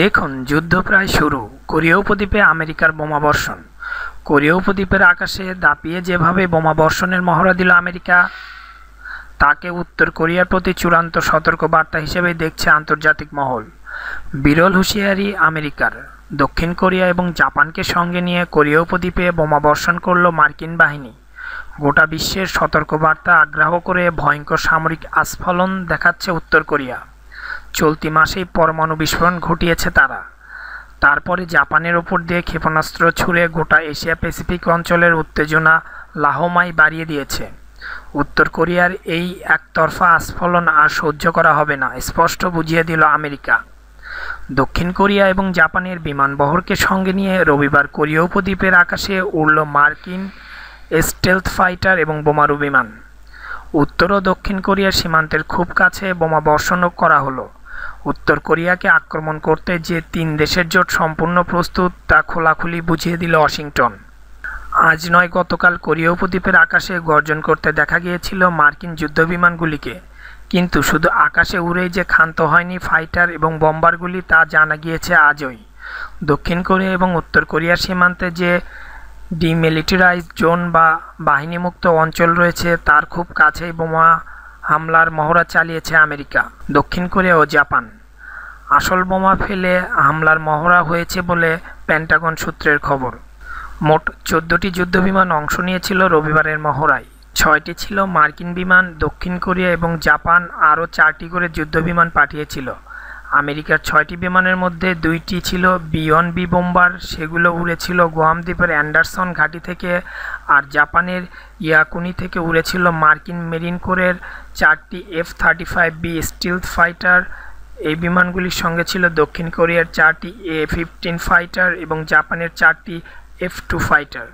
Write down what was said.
দেখুন যুদ্ধ প্রায় শুরু কোরীয় উপদ্বীপে আমেরিকার বোমা বর্ষণ কোরীয় উপদ্বীপের আকাশে দাপিয়ে যেভাবে বোমা বর্ষণের মহড়া দিল আমেরিকা তাকে উত্তর কোরিয়ার প্রতি চূড়ান্ত সতর্ক বার্তা হিসেবে দেখছে আন্তর্জাতিক মহল বিরল হুঁশিয়ারি আমেরিকার দক্ষিণ কোরিয়া এবং জাপানকে সঙ্গে নিয়ে কোরীয় উপদ্বীপে বোমা বর্ষণ করল মার্কিন বাহিনী গোটা বিশ্বের সতর্কবার্তা আগ্রাহ করে ভয়ঙ্কর সামরিক আস্ফলন দেখাচ্ছে উত্তর কোরিয়া চলতি মাসেই পরমাণু বিস্ফোরণ ঘটিয়েছে তারা তারপরে জাপানের ওপর দিয়ে ক্ষেপণাস্ত্র ছুড়ে গোটা এশিয়া প্যাসিফিক অঞ্চলের উত্তেজনা লাহমাই বাড়িয়ে দিয়েছে উত্তর কোরিয়ার এই একতরফা আস্ফলন আর সহ্য করা হবে না স্পষ্ট বুঝিয়ে দিল আমেরিকা দক্ষিণ কোরিয়া এবং জাপানের বিমানবহরকে সঙ্গে নিয়ে রবিবার কোরিয়া উপদ্বীপের আকাশে উড়ল মার্কিন স্টেলথ ফাইটার এবং বোমারু বিমান উত্তর ও দক্ষিণ কোরিয়ার সীমান্তের খুব কাছে বোমা বর্ষণও করা হলো উত্তর কোরিয়াকে আক্রমণ করতে যে তিন দেশের জোট সম্পূর্ণ প্রস্তুত তা খোলাখুলি বুঝিয়ে দিল ওয়াশিংটন আজ নয় গতকাল কোরীয় উপদ্বীপের আকাশে গর্জন করতে দেখা গিয়েছিল মার্কিন যুদ্ধবিমানগুলিকে কিন্তু শুধু আকাশে উড়েই যে ক্ষান্ত হয়নি ফাইটার এবং বম্বারগুলি তা জানা গিয়েছে আজই দক্ষিণ কোরিয়া এবং উত্তর কোরিয়ার সীমান্তে যে ডিমিলিটারাইজড জোন বা বাহিনীমুক্ত অঞ্চল রয়েছে তার খুব কাছেই বোমা হামলার মহড়া চালিয়েছে আমেরিকা দক্ষিণ কোরিয়া ও জাপান আসল বোমা ফেলে হামলার মহড়া হয়েছে বলে পেন্টাগন সূত্রের খবর মোট চোদ্দটি যুদ্ধবিমান অংশ নিয়েছিল রবিবারের মহড়ায় ছয়টি ছিল মার্কিন বিমান দক্ষিণ কোরিয়া এবং জাপান আরও চারটি করে যুদ্ধবিমান পাঠিয়েছিল আমেরিকার ছয়টি বিমানের মধ্যে দুইটি ছিল বিয়ন বি বোম্বার সেগুলো উড়েছিল গোয়াম দ্বীপের অ্যান্ডারসন ঘাঁটি থেকে আর জাপানের ইয়াকুনি থেকে উড়েছিল মার্কিন মেরিন কোরের চারটি F thirty five B stealth fighter এই বিমানগুলির সঙ্গে ছিল দক্ষিণ কোরিয়ার চারটি এ ফিফটিন ফাইটার এবং জাপানের চারটি এফ টু ফাইটার